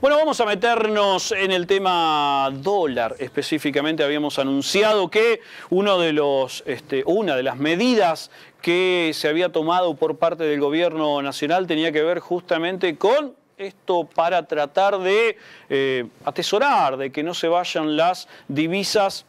Bueno, vamos a meternos en el tema dólar. Específicamente habíamos anunciado que uno de los, este, una de las medidas que se había tomado por parte del gobierno nacional tenía que ver justamente con esto para tratar de eh, atesorar, de que no se vayan las divisas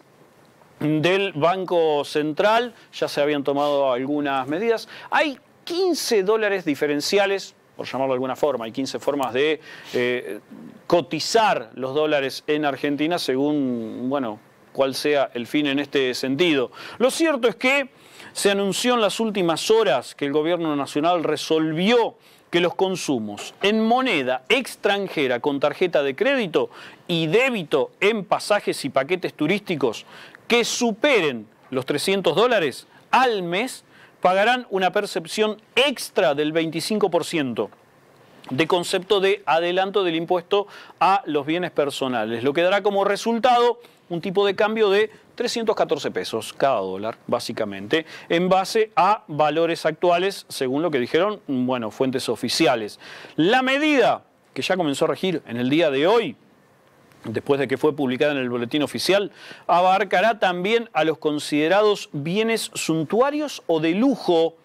del Banco Central, ya se habían tomado algunas medidas. Hay 15 dólares diferenciales por llamarlo de alguna forma. Hay 15 formas de eh, cotizar los dólares en Argentina según, bueno, cuál sea el fin en este sentido. Lo cierto es que se anunció en las últimas horas que el gobierno nacional resolvió que los consumos en moneda extranjera con tarjeta de crédito y débito en pasajes y paquetes turísticos que superen los 300 dólares al mes pagarán una percepción extra del 25% de concepto de adelanto del impuesto a los bienes personales, lo que dará como resultado un tipo de cambio de 314 pesos cada dólar, básicamente, en base a valores actuales, según lo que dijeron, bueno, fuentes oficiales. La medida que ya comenzó a regir en el día de hoy, después de que fue publicada en el boletín oficial, abarcará también a los considerados bienes suntuarios o de lujo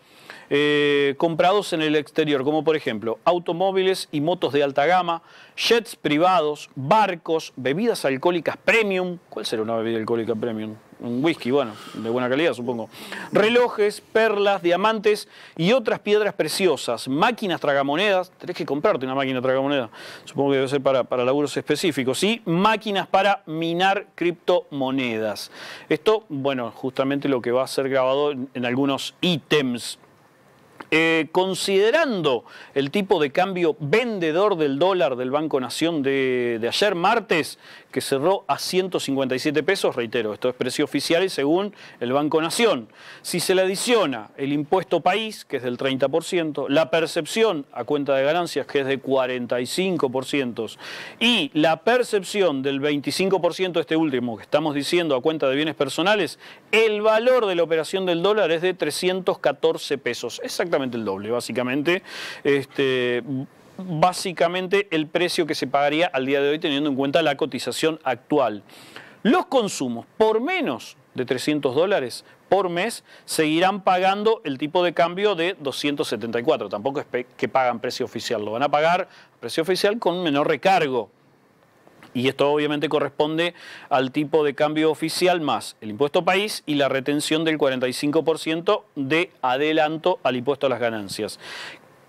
eh, comprados en el exterior, como por ejemplo automóviles y motos de alta gama, jets privados, barcos, bebidas alcohólicas premium. ¿Cuál será una bebida alcohólica premium? un whisky, bueno, de buena calidad supongo. Relojes, perlas, diamantes y otras piedras preciosas, máquinas tragamonedas, tenés que comprarte una máquina tragamonedas. supongo que debe ser para, para laburos específicos, y máquinas para minar criptomonedas. Esto, bueno, justamente lo que va a ser grabado en algunos ítems. Eh, considerando el tipo de cambio vendedor del dólar del Banco Nación de, ayer martes, que cerró a 157 pesos, reitero, esto es precio oficial y según el Banco Nación. Si se le adiciona el impuesto país, que es del 30%, la percepción a cuenta de ganancias, que es de 45%, y la percepción del 25%, este último que estamos diciendo a cuenta de bienes personales, el valor de la operación del dólar es de 314 pesos exactamente el doble, básicamente. Este, básicamente el precio que se pagaría al día de hoy teniendo en cuenta la cotización actual. Los consumos por menos de 300 dólares por mes seguirán pagando el tipo de cambio de 274. Tampoco es que pagan precio oficial, lo van a pagar precio oficial con menor recargo, y esto obviamente corresponde al tipo de cambio oficial más el impuesto país y la retención del 45% de adelanto al impuesto a las ganancias.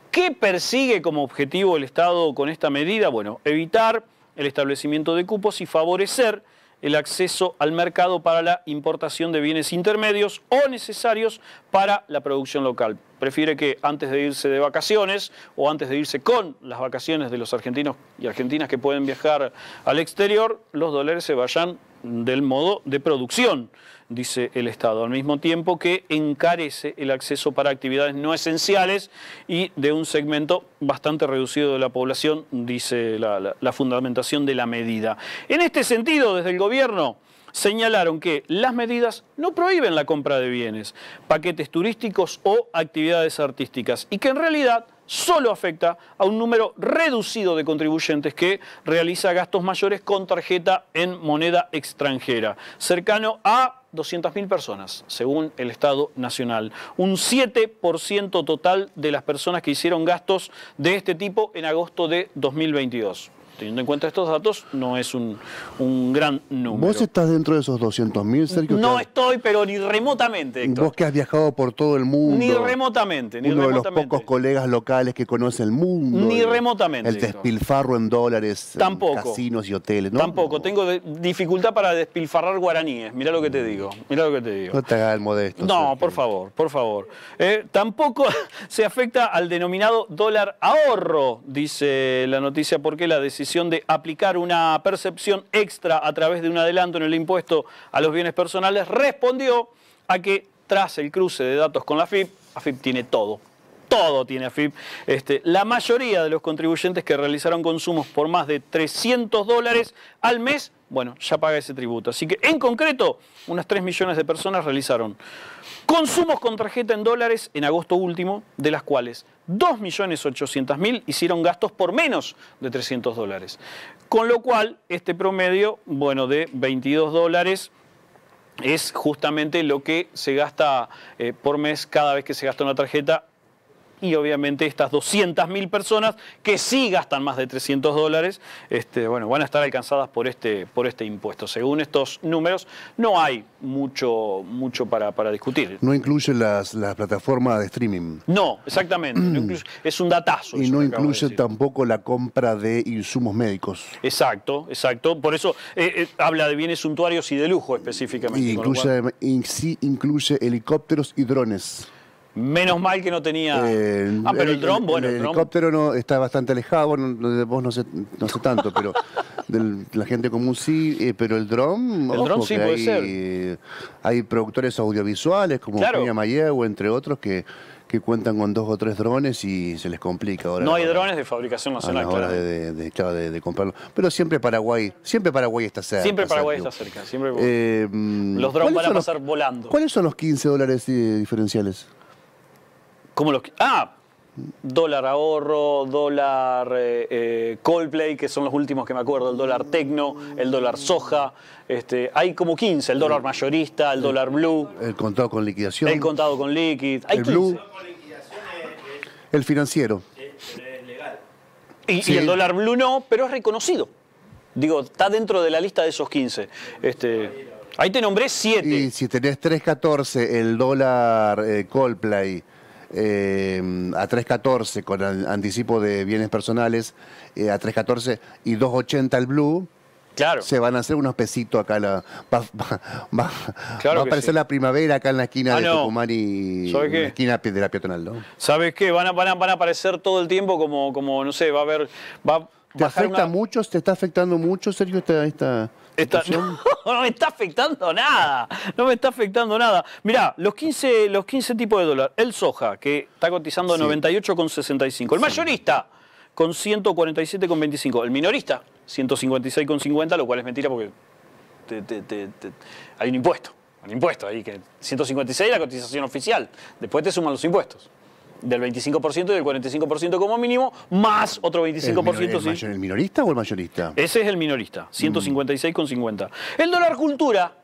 ¿Qué persigue como objetivo el Estado con esta medida? Bueno, evitar el establecimiento de cupos y favorecer el acceso al mercado para la importación de bienes intermedios o necesarios para la producción local. Prefiere que antes de irse de vacaciones o antes de irse con las vacaciones de los argentinos y argentinas que pueden viajar al exterior, los dólares se vayan del modo de producción, dice el Estado, al mismo tiempo que encarece el acceso para actividades no esenciales y de un segmento bastante reducido de la población, dice la, fundamentación de la medida. En este sentido, desde el Gobierno señalaron que las medidas no prohíben la compra de bienes, paquetes turísticos o actividades artísticas y que en realidad solo afecta a un número reducido de contribuyentes que realiza gastos mayores con tarjeta en moneda extranjera, cercano a 200.000 personas, según el Estado Nacional. Un 7% total de las personas que hicieron gastos de este tipo en agosto de 2022. Teniendo en cuenta estos datos, no es un, gran número. ¿Vos estás dentro de esos 200.000, Sergio? No estoy, pero ni remotamente. Héctor. Vos que has viajado por todo el mundo. Ni remotamente, ni uno de los pocos colegas locales que conoce el mundo. Ni remotamente. El despilfarro en dólares, casinos y hoteles, Tampoco. Tengo dificultad para despilfarrar guaraníes. Mira lo que te digo. Mirá lo que te digo. No te hagas el modesto. No, por favor, por favor. Eh, tampoco se afecta al denominado dólar ahorro, dice la noticia, porque la decisión de aplicar una percepción extra a través de un adelanto en el impuesto a los bienes personales, respondió a que tras el cruce de datos con la AFIP, AFIP tiene todo, todo tiene AFIP. Este, la mayoría de los contribuyentes que realizaron consumos por más de 300 dólares al mes bueno, ya paga ese tributo. Así que en concreto, unas 3 millones de personas realizaron consumos con tarjeta en dólares en agosto último, de las cuales 2.800.000 hicieron gastos por menos de 300 dólares. Con lo cual, este promedio, bueno, de 22 dólares es justamente lo que se gasta eh, por mes cada vez que se gasta una tarjeta y obviamente estas 200.000 personas que sí gastan más de 300 dólares, este, bueno, van a estar alcanzadas por este, por este impuesto. Según estos números, no hay mucho, mucho para, discutir. No incluye las, las plataformas de streaming. No, exactamente. es un datazo. Y no incluye tampoco la compra de insumos médicos. Exacto, exacto. Por eso eh, eh, habla de bienes suntuarios y de lujo específicamente. Y incluye, sí incluye helicópteros y drones. Menos mal que no tenía. Ah, eh, pero el, dron, bueno, el, helicóptero no, está bastante alejado, bueno, vos no sé, no sé tanto, pero de la gente común sí, eh, pero el dron. El dron sí puede ser. Eh, hay productores audiovisuales como Peña Peña o entre otros, que, que cuentan con dos o tres drones y se les complica ahora. No hay drones de fabricación nacional, claro. De, de, comprarlo. Pero siempre Paraguay, siempre Paraguay está cerca. Siempre Paraguay está cerca. los drones van a pasar volando. ¿Cuáles son los 15 dólares diferenciales? los.? ¡Ah! dólar ahorro, dólar eh, eh, Coldplay, que son los últimos que me acuerdo, el dólar tecno, el dólar soja, este, hay como 15, el dólar mayorista, el dólar blue. El contado con liquidación. El contado con liquid. el blue. El financiero. Y, legal. y, el dólar blue no, pero es reconocido. Digo, está dentro de la lista de esos 15. Este, ahí te nombré 7. Y si tenés 3.14, el dólar eh, Coldplay eh, a 3.14 con anticipo de bienes personales, eh, a 3.14 y 2.80 el blue, se van a hacer unos pesitos acá. La, va, a aparecer la primavera acá en la esquina ah, de Tucumán y en la esquina de la peatonal, ¿Sabes qué? Van a, aparecer todo el tiempo como, como no sé, va a haber... ¿Te afecta mucho? ¿Te está afectando mucho, Sergio, esta, esta no, me está afectando nada. No me está afectando nada. Mirá, los 15, tipos de dólar. El soja, que está cotizando 98,65. El mayorista, con 147,25. El minorista, 156,50, lo cual es mentira porque hay un impuesto, un impuesto ahí que 156 es la cotización oficial, después te suman los impuestos del 25% y del 45% como mínimo, más otro 25%. ¿El, el, el, minorista o el mayorista? Ese es el minorista, 156,50. El dólar cultura,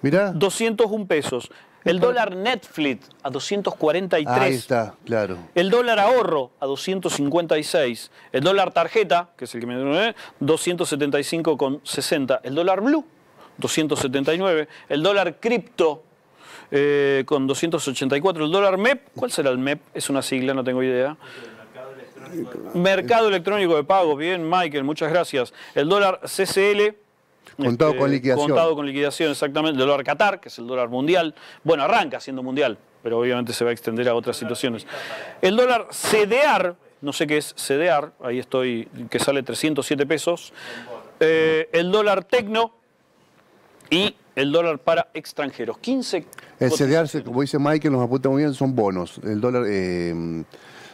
Mirá. 201 pesos. El dólar Netflix a 243. Ahí está, claro. El dólar ahorro a 256. El dólar tarjeta, que es el que me 275,60. ¿eh? El dólar blue, 279. El dólar cripto, eh, con 284. El dólar MEP, ¿cuál será el MEP? Es una sigla, no tengo idea. Mercado electrónico de pagos, bien, Michael, muchas gracias. El dólar CCL, Contado con este, liquidación. Contado con liquidación, exactamente. El dólar Qatar, que es el dólar mundial. Bueno, arranca siendo mundial, pero obviamente se va a extender a otras situaciones. El dólar CDR, no sé qué es CDR, ahí estoy, que sale 307 pesos. Eh, el dólar Tecno y el dólar para extranjeros. 15. El CDR, como dice Mike, que nos apunta muy bien, son bonos. El dólar. Eh,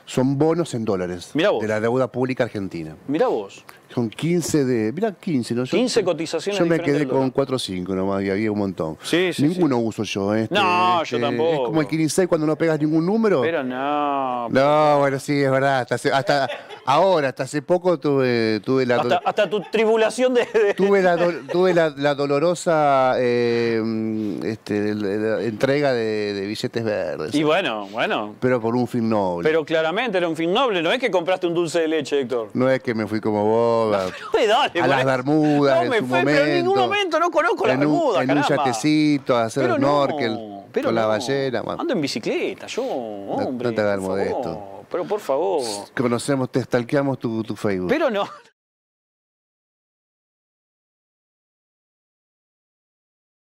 son bonos en dólares de la deuda pública argentina. Mirá vos. Son 15 de. Mirá, 15, ¿no? 15 cotizaciones. Yo me quedé con 4 o 5 nomás y había un montón. Sí, Ninguno uso yo. Este, no, yo este, tampoco. Es como el 15 cuando no pegas ningún número. Pero no. No, bueno, sí, es verdad. Hasta, ahora, hasta hace poco tuve, la. Hasta, tu tribulación de. Tuve la, dolorosa entrega de, de, billetes verdes. Y bueno, bueno. Pero por un fin noble. Pero claramente era un fin noble. No es que compraste un dulce de leche, Héctor. No es que me fui como vos a, las Bermudas. en me su momento, pero en ningún momento no conozco las Bermudas. En un yatecito, a hacer snorkel con la ballena. Ando en bicicleta, yo, hombre. No, te hagas modesto. Pero por favor. Conocemos, te stalkeamos tu, tu Facebook. Pero no.